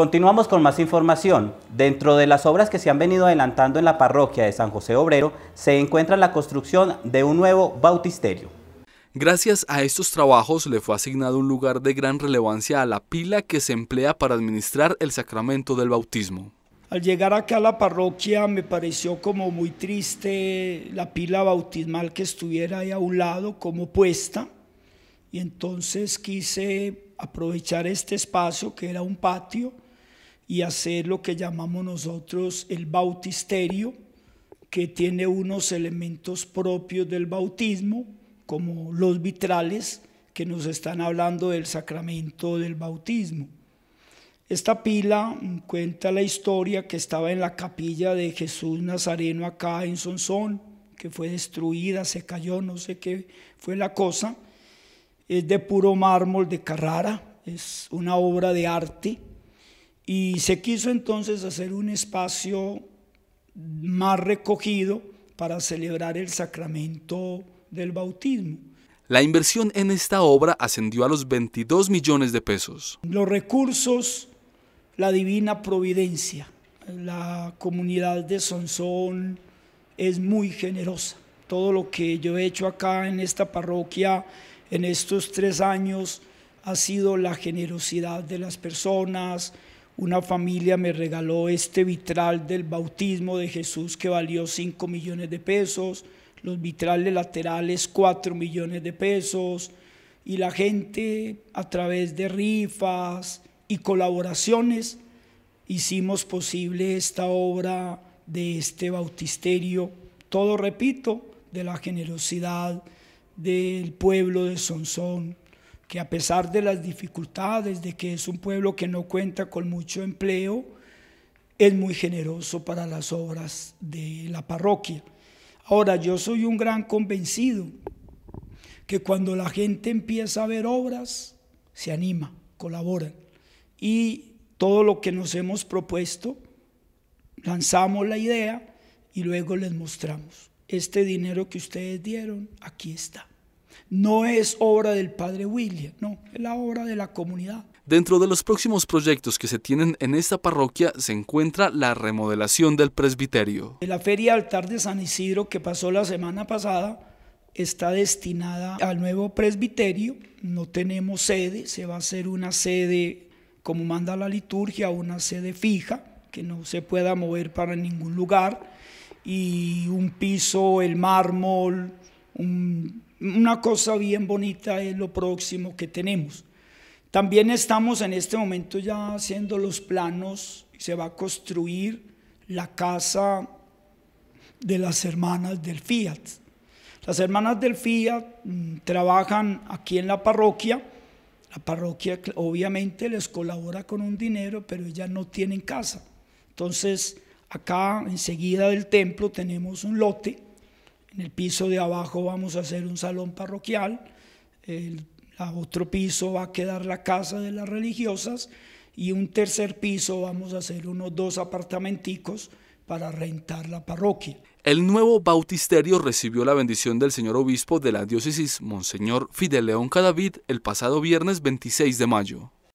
Continuamos con más información. Dentro de las obras que se han venido adelantando en la parroquia de San José Obrero, se encuentra la construcción de un nuevo bautisterio. Gracias a estos trabajos le fue asignado un lugar de gran relevancia a la pila que se emplea para administrar el sacramento del bautismo. Al llegar acá a la parroquia me pareció como muy triste la pila bautismal que estuviera ahí a un lado como puesta y entonces quise aprovechar este espacio que era un patio y hacer lo que llamamos nosotros el bautisterio, que tiene unos elementos propios del bautismo, como los vitrales que nos están hablando del sacramento del bautismo. Esta pila mm, cuenta la historia que estaba en la capilla de Jesús Nazareno acá en Sonsón, que fue destruida, se cayó, no sé qué fue la cosa. Es de puro mármol de Carrara, es una obra de arte y se quiso entonces hacer un espacio más recogido para celebrar el sacramento del bautismo. La inversión en esta obra ascendió a los 22 millones de pesos. Los recursos, la divina providencia. La comunidad de Sonsón es muy generosa. Todo lo que yo he hecho acá en esta parroquia en estos tres años ha sido la generosidad de las personas, una familia me regaló este vitral del bautismo de Jesús que valió 5 millones de pesos, los vitrales laterales 4 millones de pesos y la gente a través de rifas y colaboraciones hicimos posible esta obra de este bautisterio. Todo, repito, de la generosidad del pueblo de Sonsón que a pesar de las dificultades, de que es un pueblo que no cuenta con mucho empleo, es muy generoso para las obras de la parroquia. Ahora, yo soy un gran convencido que cuando la gente empieza a ver obras, se anima, colaboran. Y todo lo que nos hemos propuesto, lanzamos la idea y luego les mostramos. Este dinero que ustedes dieron, aquí está. No es obra del padre William, no, es la obra de la comunidad. Dentro de los próximos proyectos que se tienen en esta parroquia se encuentra la remodelación del presbiterio. La feria altar de San Isidro que pasó la semana pasada está destinada al nuevo presbiterio. No tenemos sede, se va a hacer una sede como manda la liturgia, una sede fija que no se pueda mover para ningún lugar y un piso, el mármol, una cosa bien bonita es lo próximo que tenemos. También estamos en este momento ya haciendo los planos, se va a construir la casa de las hermanas del Fiat. Las hermanas del Fiat mm, trabajan aquí en la parroquia. La parroquia obviamente les colabora con un dinero, pero ellas no tienen casa. Entonces, acá enseguida del templo tenemos un lote en el piso de abajo vamos a hacer un salón parroquial. El a otro piso va a quedar la casa de las religiosas y un tercer piso vamos a hacer unos dos apartamenticos para rentar la parroquia. El nuevo bautisterio recibió la bendición del señor obispo de la diócesis, Monseñor Fidel León Cadavid, el pasado viernes 26 de mayo.